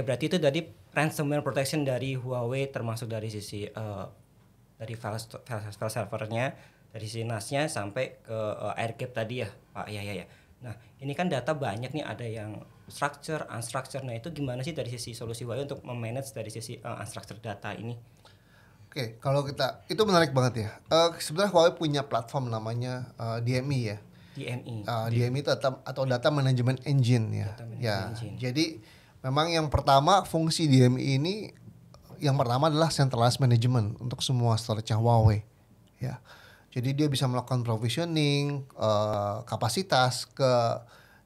okay, berarti itu dari ransomware protection dari Huawei termasuk dari sisi uh, dari file, file, file servernya, dari sisi NAS-nya sampai ke uh, eh, airgap tadi ya, Pak. Ah, ya ya ya. Nah, ini kan data banyak nih ada yang structure, unstructured. Nah, itu gimana sih dari sisi solusi Huawei untuk memanage dari sisi uh, unstructured data ini? Oke, okay, kalau kita itu menarik banget ya. Uh, sebenarnya Huawei punya platform namanya uh, DMI e ya. DMI. Uh, e. DMI e itu atau, Data Management Engine ya. Data Management ya. Engine. Jadi Memang yang pertama fungsi DMI ini yang pertama adalah centralized management untuk semua storage Huawei. Ya. Jadi dia bisa melakukan provisioning uh, kapasitas ke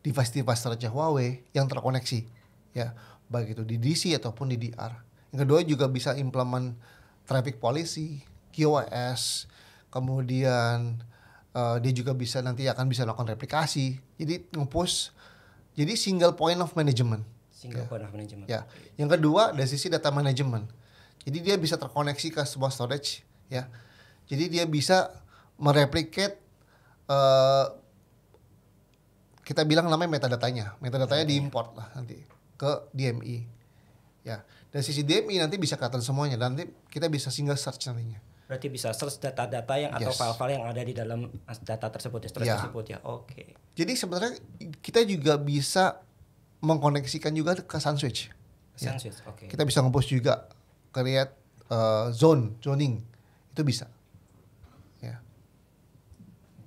device-device storage Huawei yang terkoneksi. Ya, baik itu di DC ataupun di DR. Yang kedua juga bisa implement traffic policy, QoS, kemudian uh, dia juga bisa nanti akan bisa melakukan replikasi. Jadi nge jadi single point of management Single yeah. point of management. Ya. Yang kedua dari sisi data management. Jadi dia bisa terkoneksi ke sebuah storage ya. Jadi dia bisa mereplicate uh, eh, kita bilang namanya metadatanya. Metadatanya iya, iya. diimport lah nanti ke DMI. Ya. Dari sisi DMI nanti bisa kelihatan semuanya dan nanti kita bisa single search nantinya. Berarti bisa search data-data yang atau file-file yang ada di dalam data tersebut, ya, ya. tersebut ya. Oke. Okay. Jadi sebenarnya kita juga bisa mengkoneksikan juga ke switch, Sun ya. oke. Okay. Kita bisa nge juga create uh, eh, zone, zoning. Itu bisa. Ya.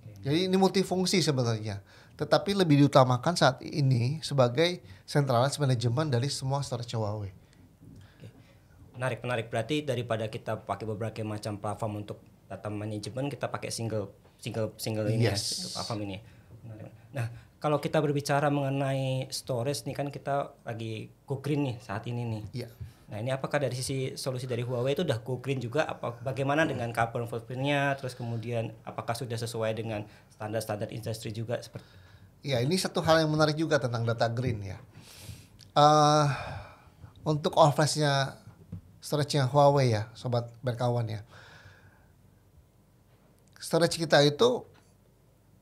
Okay. Jadi ini multifungsi sebenarnya. Tetapi lebih diutamakan saat ini sebagai centralized management dari semua storage Huawei. Menarik, menarik. Berarti daripada kita pakai berbagai macam platform untuk data manajemen, kita pakai single single single ini ya, yes. ya, platform ini. Nah, kalau kita berbicara mengenai storage nih kan kita lagi go green nih saat ini nih. Iya. Nah ini apakah dari sisi solusi dari Huawei itu udah go green juga? Apa bagaimana hmm. dengan carbon footprintnya? Terus kemudian apakah sudah sesuai dengan standar-standar industri juga seperti? Ya ini satu hal yang menarik juga tentang data green ya. Uh, untuk all flashnya storage-nya Huawei ya, sobat berkawan ya. Storage kita itu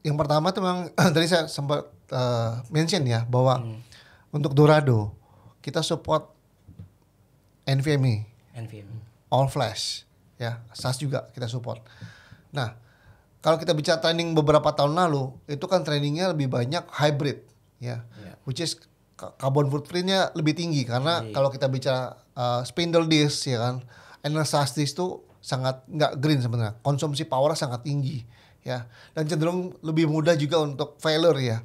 yang pertama tuh memang tadi saya sempat uh, mention ya bahwa hmm. untuk Dorado kita support NVMe, NVMe, All Flash, ya SAS juga kita support. Nah kalau kita bicara training beberapa tahun lalu itu kan trainingnya lebih banyak hybrid ya, yeah. which is carbon footprintnya lebih tinggi karena yeah. kalau kita bicara uh, spindle disk ya kan, energi disk itu sangat nggak green sebenarnya, konsumsi power sangat tinggi ya dan cenderung lebih mudah juga untuk failure ya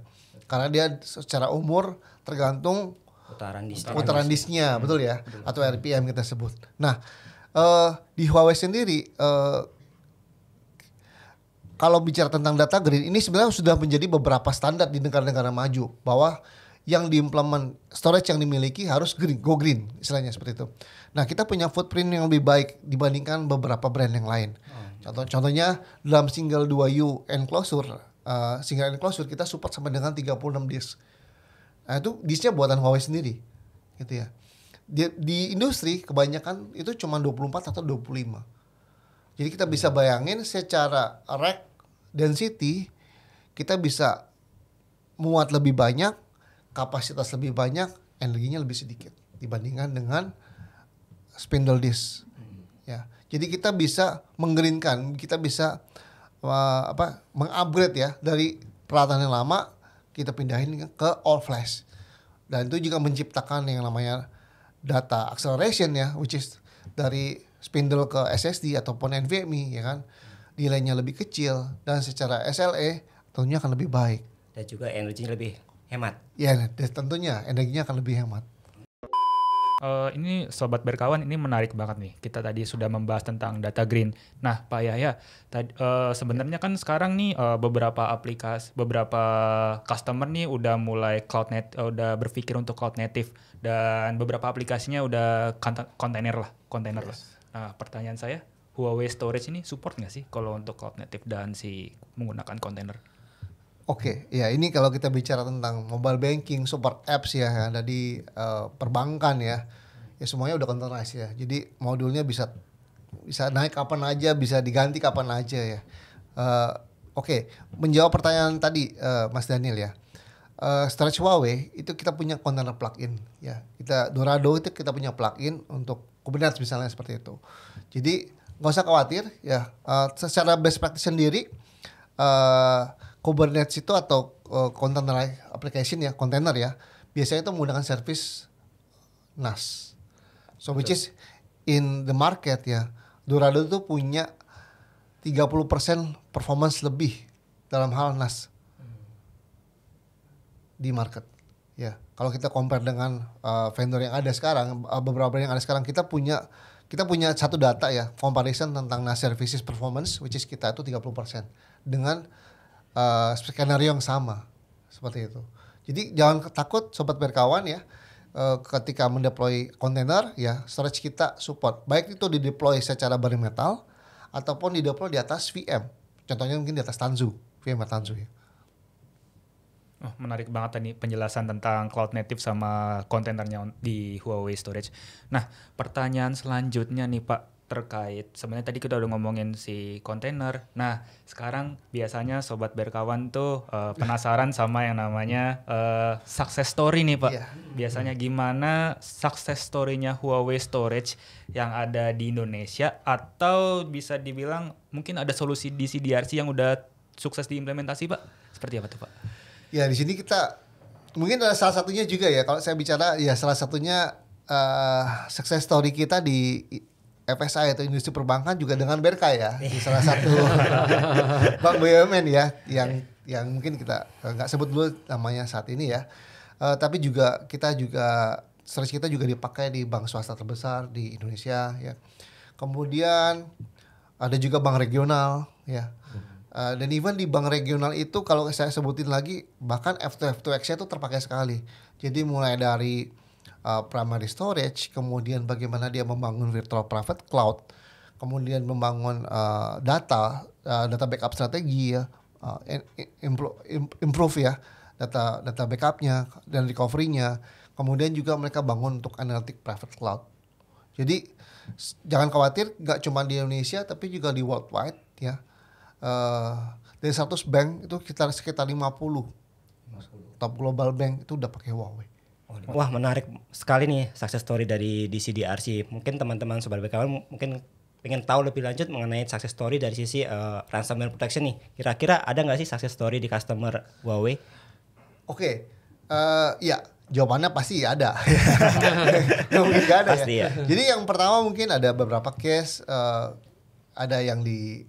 karena dia secara umur tergantung putaran disk putaran disknya hmm. betul ya betul. atau RPM kita sebut nah uh, di Huawei sendiri uh, kalau bicara tentang data green ini sebenarnya sudah menjadi beberapa standar di negara-negara maju bahwa yang diimplement storage yang dimiliki harus green go green istilahnya seperti itu. Nah, kita punya footprint yang lebih baik dibandingkan beberapa brand yang lain. Contoh-contohnya dalam single 2U enclosure, uh, single enclosure kita support sampai dengan 36 disk. Nah, itu disknya buatan Huawei sendiri. Gitu ya. Di, di industri kebanyakan itu cuma 24 atau 25. Jadi kita bisa bayangin secara rack density kita bisa muat lebih banyak, kapasitas lebih banyak, energinya lebih sedikit dibandingkan dengan spindle disk ya jadi kita bisa menggerinkan kita bisa uh, apa mengupgrade ya dari peralatan yang lama kita pindahin ke all flash dan itu juga menciptakan yang namanya data acceleration ya which is dari spindle ke SSD ataupun NVMe ya kan nilainya lebih kecil dan secara SLA e tentunya akan lebih baik dan juga energinya lebih hemat ya tentunya energinya akan lebih hemat Uh, ini sobat berkawan ini menarik banget nih. Kita tadi sudah membahas tentang data green. Nah, Pak Yahya, uh, sebenarnya kan sekarang nih uh, beberapa aplikasi, beberapa customer nih udah mulai cloud net, uh, udah berpikir untuk cloud native dan beberapa aplikasinya udah kontainer lah, kontainer yes. lah. Nah, pertanyaan saya, Huawei Storage ini support nggak sih kalau untuk cloud native dan si menggunakan kontainer? Oke, okay, ya ini kalau kita bicara tentang mobile banking, super apps ya yang ada di uh, perbankan ya, ya semuanya udah containerized ya. Jadi modulnya bisa bisa naik kapan aja, bisa diganti kapan aja ya. Uh, Oke, okay. menjawab pertanyaan tadi uh, Mas Daniel ya. Uh, Stretch Huawei itu kita punya container plugin ya. Kita Dorado itu kita punya plugin untuk Kubernetes misalnya seperti itu. Jadi nggak usah khawatir ya. Uh, secara best practice sendiri. Uh, Kubernetes itu atau uh, eh, container application ya, container ya, biasanya itu menggunakan service NAS. So which is in the market ya. Dorado itu punya 30% performance lebih dalam hal NAS hmm. di market. Ya, kalau kita compare dengan uh, vendor yang ada sekarang, uh, beberapa brand yang ada sekarang kita punya kita punya satu data ya, comparison tentang NAS services performance which is kita itu 30% dengan uh, skenario yang sama seperti itu. Jadi jangan takut sobat berkawan ya uh, ketika mendeploy kontainer ya storage kita support baik itu dideploy secara bare metal ataupun dideploy di atas VM. Contohnya mungkin di atas Tanzu, VM Tanzu ya. Oh, menarik banget tadi penjelasan tentang cloud native sama kontainernya di Huawei Storage. Nah, pertanyaan selanjutnya nih Pak, terkait sebenarnya tadi kita udah ngomongin si kontainer. Nah, sekarang biasanya sobat berkawan tuh uh, penasaran sama yang namanya uh, success story nih, Pak. Yeah. Biasanya gimana success story-nya Huawei Storage yang ada di Indonesia atau bisa dibilang mungkin ada solusi di CDRC yang udah sukses diimplementasi, Pak? Seperti apa tuh, Pak? Ya, di sini kita mungkin ada salah satunya juga ya. Kalau saya bicara ya salah satunya uh, success story kita di FSA atau industri perbankan juga dengan BRK ya di iya. salah satu bank BUMN ya yang yang mungkin kita eh, nggak sebut dulu namanya saat ini ya uh, tapi juga kita juga search kita juga dipakai di bank swasta terbesar di Indonesia ya kemudian ada juga bank regional ya uh, dan even di bank regional itu kalau saya sebutin lagi bahkan F2 F2X-nya itu terpakai sekali jadi mulai dari uh, primary storage, kemudian bagaimana dia membangun virtual private cloud, kemudian membangun uh, data, uh, data backup strategi ya, uh, improve, improve ya data data backupnya dan recoverynya Kemudian juga mereka bangun untuk analytic private cloud. Jadi jangan khawatir, nggak cuma di Indonesia tapi juga di worldwide ya. Uh, dari 100 bank itu sekitar sekitar 50. 50. Top global bank itu udah pakai Huawei. Wah menarik sekali nih success story dari DCDRC. Mungkin teman-teman sobat BKW mungkin ingin tahu lebih lanjut mengenai success story dari sisi uh, ransomware protection nih. Kira-kira ada nggak sih success story di customer Huawei? Oke, okay. uh, eh, ya jawabannya pasti ada. ya, mungkin gak ada pasti ya. ya. Jadi yang pertama mungkin ada beberapa case uh, ada yang di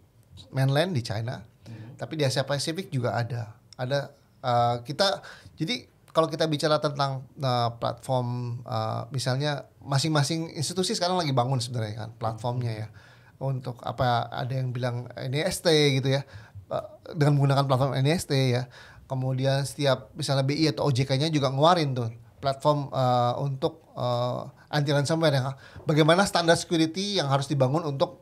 mainland di China, hmm. tapi di Asia Pasifik juga ada. Ada uh, kita jadi kalau kita bicara tentang uh, platform uh, misalnya masing-masing institusi sekarang lagi bangun sebenarnya kan platformnya ya untuk apa ada yang bilang NIST e gitu ya uh, dengan menggunakan platform NIST e ya kemudian setiap misalnya BI atau OJK-nya juga ngeluarin tuh platform uh, untuk uh, anti ransomware ya bagaimana standar security yang harus dibangun untuk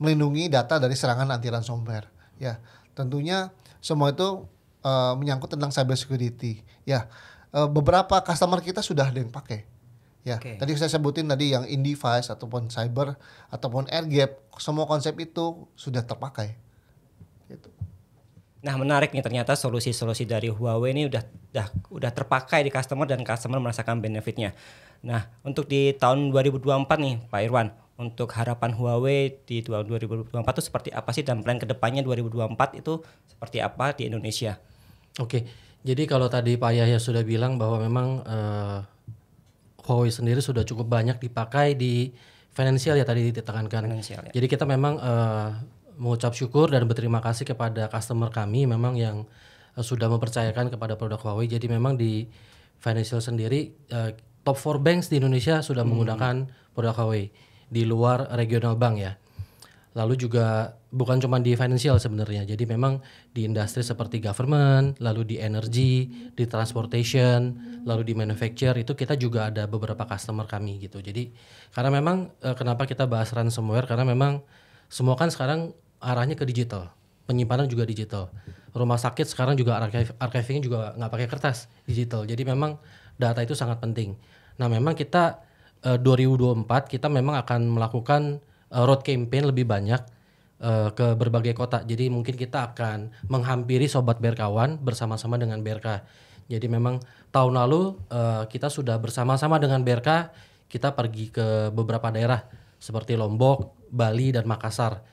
melindungi data dari serangan anti ransomware ya tentunya semua itu Eh, menyangkut tentang cyber security. Ya, uh, beberapa customer kita sudah ada yang pakai. Ya, okay. tadi saya sebutin tadi yang device ataupun Cyber ataupun AirGap, semua konsep itu sudah terpakai. Gitu. Nah, menarik nih ternyata solusi-solusi dari Huawei ini udah udah udah terpakai di customer dan customer merasakan benefitnya. Nah, untuk di tahun 2024 nih, Pak Irwan, untuk harapan Huawei di tahun 2024 itu seperti apa sih dan plan kedepannya 2024 itu seperti apa di Indonesia? Oke, jadi kalau tadi Pak Yahya sudah bilang bahwa memang uh, Huawei sendiri sudah cukup banyak dipakai di financial ya tadi ditekankan. ya. Jadi kita memang uh, mengucap syukur dan berterima kasih kepada customer kami memang yang uh, sudah mempercayakan kepada produk Huawei. Jadi memang di financial sendiri uh, top 4 banks di Indonesia sudah hmm. menggunakan produk Huawei di luar regional bank ya lalu juga bukan cuma di financial sebenarnya. Jadi memang di industri seperti government, lalu di energy, di transportation, lalu di manufacture itu kita juga ada beberapa customer kami gitu. Jadi karena memang eh, kenapa kita bahas ransomware karena memang semua kan sekarang arahnya ke digital. Penyimpanan juga digital. Rumah sakit sekarang juga archive, archiving juga nggak pakai kertas, digital. Jadi memang data itu sangat penting. Nah, memang kita 2024 eh, kita memang akan melakukan uh, road campaign lebih banyak uh, ke berbagai kota. Jadi mungkin kita akan menghampiri sobat berkawan bersama-sama dengan BRK. Jadi memang tahun lalu uh, kita sudah bersama-sama dengan BRK kita pergi ke beberapa daerah seperti Lombok, Bali dan Makassar.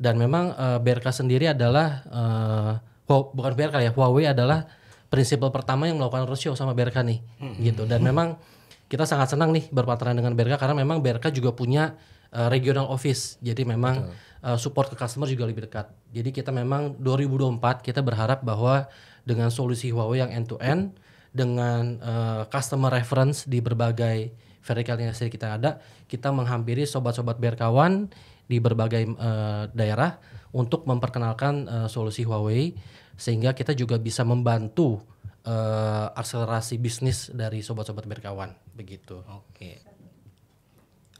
Dan memang uh, BRK sendiri adalah uh, bukan BRK ya, Huawei adalah prinsipal pertama yang melakukan roadshow sama BRK nih hmm. gitu. Dan memang kita sangat senang nih berpartneran dengan BRK karena memang BRK juga punya Eh, regional office. Jadi memang uh, support ke customer juga lebih dekat. Jadi kita memang 2024 kita berharap bahwa dengan solusi Huawei yang end to end dengan uh, customer reference di berbagai vertikal industri kita ada, kita menghampiri sobat-sobat berkawan di berbagai uh, daerah untuk memperkenalkan uh, solusi Huawei sehingga kita juga bisa membantu uh, akselerasi bisnis dari sobat-sobat berkawan begitu. Oke. Okay.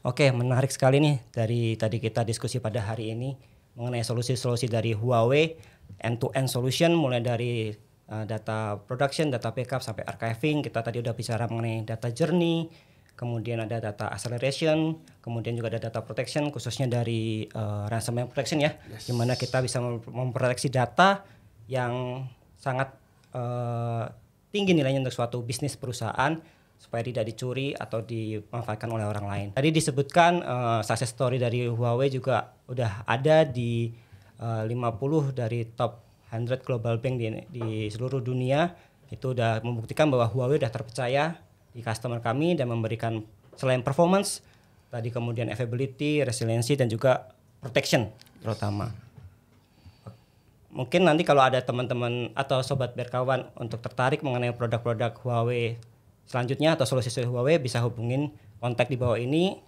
Oke, menarik sekali nih dari tadi kita diskusi pada hari ini mengenai solusi-solusi dari Huawei end-to-end solution mulai dari uh, data production, data backup sampai archiving. Kita tadi udah bicara mengenai data journey, kemudian ada data acceleration, kemudian juga ada data protection khususnya dari uh, ransomware protection ya, yes. dimana kita bisa memproteksi data yang sangat uh, tinggi nilainya untuk suatu bisnis perusahaan supaya tidak dicuri atau dimanfaatkan oleh orang lain. Tadi disebutkan uh, success story dari Huawei juga udah ada di eh, uh, 50 dari top 100 global bank di, di seluruh dunia. Itu udah membuktikan bahwa Huawei udah terpercaya di customer kami dan memberikan selain performance, tadi kemudian availability, resiliency dan juga protection terutama. Mungkin nanti kalau ada teman-teman atau sobat berkawan untuk tertarik mengenai produk-produk Huawei selanjutnya atau solusi Huawei bisa hubungin kontak di bawah ini.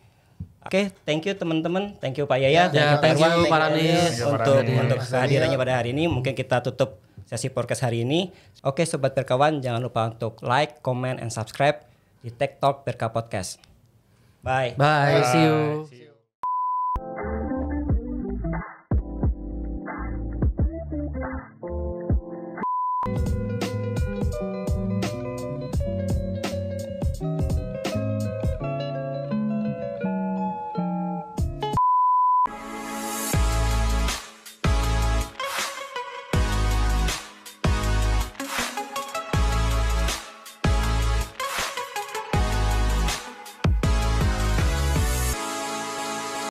Oke, okay, thank you teman-teman, thank you Pak Yaya, ya, thank you Pak Ranis untuk ya, untuk kehadirannya pada hari ini. Mungkin kita tutup sesi podcast hari ini. Oke, okay, sobat berkawan, jangan lupa untuk like, comment, and subscribe di Tech Talk Berka Podcast. Bye. Bye. Bye. See you. See you.